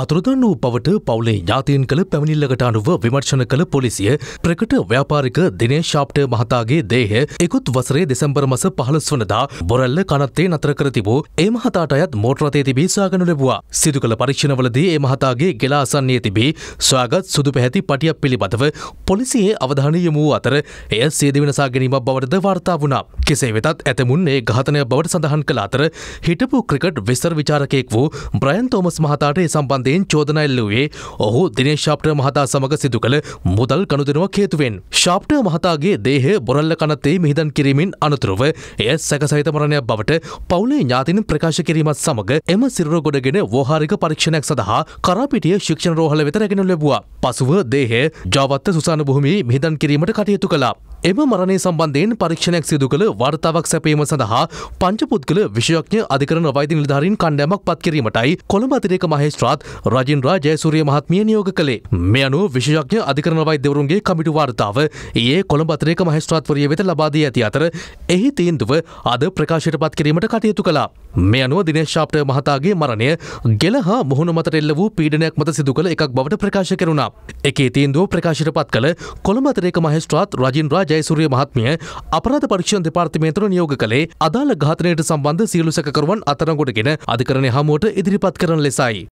අතුරදන් වූ පවට පවුලේ ඥාතීන් කළ පැමිණිල්ලකට අනුව විමර්ශන කළ පොලිසිය ප්‍රකට ව්‍යාපාරික දිනේ ශාප්ටය මහතාගේ දේහ එකුත් වසරේ දෙසම්බර මස පහළස් වනදා බොරල්ල කනත්තේ නතර කර තිබූ ඒ මහතාට අයත් මෝටරතේ තිබී සොයාගනු ලැබුවා. සිදු කළ පරීක්ෂණවලදී ඒ මහතාගේ ගෙලා අසන්නයේ තිබී සොයාගත් සුදු පැහැති පටියක් පිළිබඳව පොලිසියේ අවධානය යොමු වූ අතර එය සේද වෙනසා ගැනීමක් බවටද වාර්තා වුණා. කෙසේ වෙතත් ඇතමුන් ඒ ඝාතනය බවට සඳහන් කළ අතර හිටපු ක්‍රිකට් වෙස්තර විචාරකයෙක් වූ බ්‍රයන් තෝමස් මහතාට ඒ සම්බන්ධ සම්බන්ධයෙන් චෝදන එල්ලුවේ ඔහු දිනේශ් ශාප්ටර් මහතා සමග සිදු කළ මුදල් ගනුදෙනුවක් හේතුවෙන් ශාප්ටර් මහතාගේ දේහය බොරල්ල කනත්තේ මිහිදන් කිරීමෙන් අනතුරුව එය සැකසහිත මරණයක් බවට පවුලේ ඥාතින් ප්‍රකාශ කිරීමත් සමඟ එම සිරුර ගොඩගෙන වෝහාරික පරීක්ෂණයක් සඳහා කරාපිටිය ශික්ෂණ රෝහල වෙත රැගෙනු ලැබුවා. පසුව දේහය ජාවත්ත සුසාන භූමියේ මිහිදන් කිරීමට කටයුතු කළා. එම මරණය සම්බන්ධයෙන් පරීක්ෂණයක් සිදු කළ වර්තාවක් සැපීම සඳහා පංචපුද්ගල විශෂඥ අධිකරන වෛදි නිධාරින් කණ්ඩෑමක් පත්කිරීමටයි කොළඹ අතිරේක මහේස්ත්‍රාත් රජින් රාජයසූරිය මහත්මිය නියෝග කළේ. මේ අනුව විශෂඥ අධිකරන වෛද්‍යවරුන්ගේ කමිටු වාර්තාව ඒ කොළඹ අතිරේක මහේස්ත්‍රාත්වරිය වෙත ලබාදී ඇති අතර එහි තීන්දුව අද ප්‍රකාශයට පත්කිරීමට කටයුතු කළා. මේ අනුව දිනේශාප්ටය මහතාගේ මරණය ගෙල හා මුහුණ මතට එල්ල වූ පීඩනයක් මත සිදු කළ එකක් බවට ප්‍රකාශ කරුණා. එකේ තීන්දුව ප්‍රකාශයට පත් කළ කොළඹ අතිරේක මහේස්ත්‍රාත් රජින් රාජ ජයසුරිය මහත්මිය අපරාධ පරීක්ෂණ දෙපාර්තමේන්තුව නියෝග කළේ අදාළ ඝාතනයට සම්බන්ධ සියලු සැකකරුවන් අත්අඩංගුවට ගෙන අධිකරණය හමුවට ඉදිරිපත් කරන ලෙසයි.